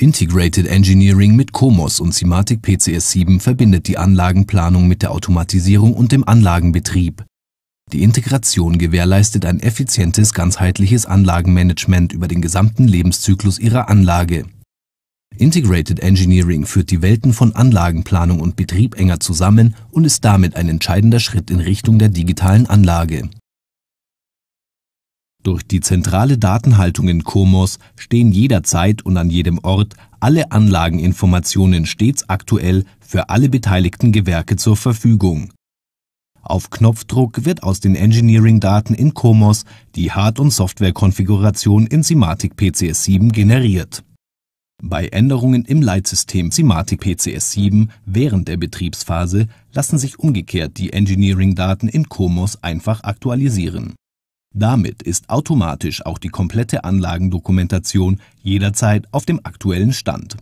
Integrated Engineering mit Comos und Simatic PCS 7 verbindet die Anlagenplanung mit der Automatisierung und dem Anlagenbetrieb. Die Integration gewährleistet ein effizientes, ganzheitliches Anlagenmanagement über den gesamten Lebenszyklus ihrer Anlage. Integrated Engineering führt die Welten von Anlagenplanung und Betrieb enger zusammen und ist damit ein entscheidender Schritt in Richtung der digitalen Anlage. Durch die zentrale Datenhaltung in Komos stehen jederzeit und an jedem Ort alle Anlageninformationen stets aktuell für alle beteiligten Gewerke zur Verfügung. Auf Knopfdruck wird aus den Engineering-Daten in Komos die Hard- und Softwarekonfiguration in Simatic PCS7 generiert. Bei Änderungen im Leitsystem Simatic PCS7 während der Betriebsphase lassen sich umgekehrt die Engineering-Daten in Komos einfach aktualisieren damit ist automatisch auch die komplette Anlagendokumentation jederzeit auf dem aktuellen Stand